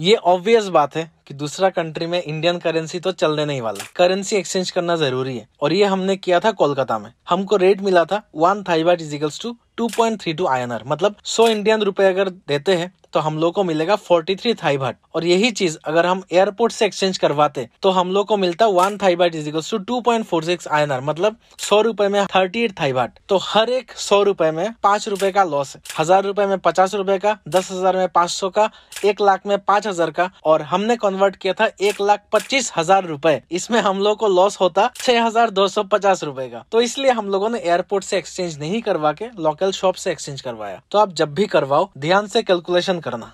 ये ऑब्वियस बात है कि दूसरा कंट्री में इंडियन करेंसी तो चलने नहीं वाला करेंसी एक्सचेंज करना जरूरी है और ये हमने किया था कोलकाता में हमको रेट मिला था one Thai is equals two two point three two आई मतलब सौ इंडियन रुपए अगर देते हैं तो हम लोग को मिलेगा फोर्टी थ्री थाई भाट और यही चीज अगर हम एयरपोर्ट से एक्सचेंज करवाते तो हम लोग को मिलता one Thai baht is two two point four six आई मतलब सौ रुपए में थर्टी एट थाई भाट तो हर एक सौ रुपए में पांच रुपए का लॉस है हजार रुपए में पचास रुपए का दस हजार में पांच सौ का एक लाख में पांच हजार का और हमने कन्वर्ट किया था एक लाख पच्चीस हजार रूपए इसमें हम लोग को लॉस होता छह हजार दो सौ पचास रूपए का तो इसलिए हम लोगों ने एयरपोर्ट से एक्सचेंज नहीं करवा के लोकल शॉप से एक्सचेंज करवाया तो आप जब भी करवाओ ध्यान से कैलकुलेशन കിടന്ന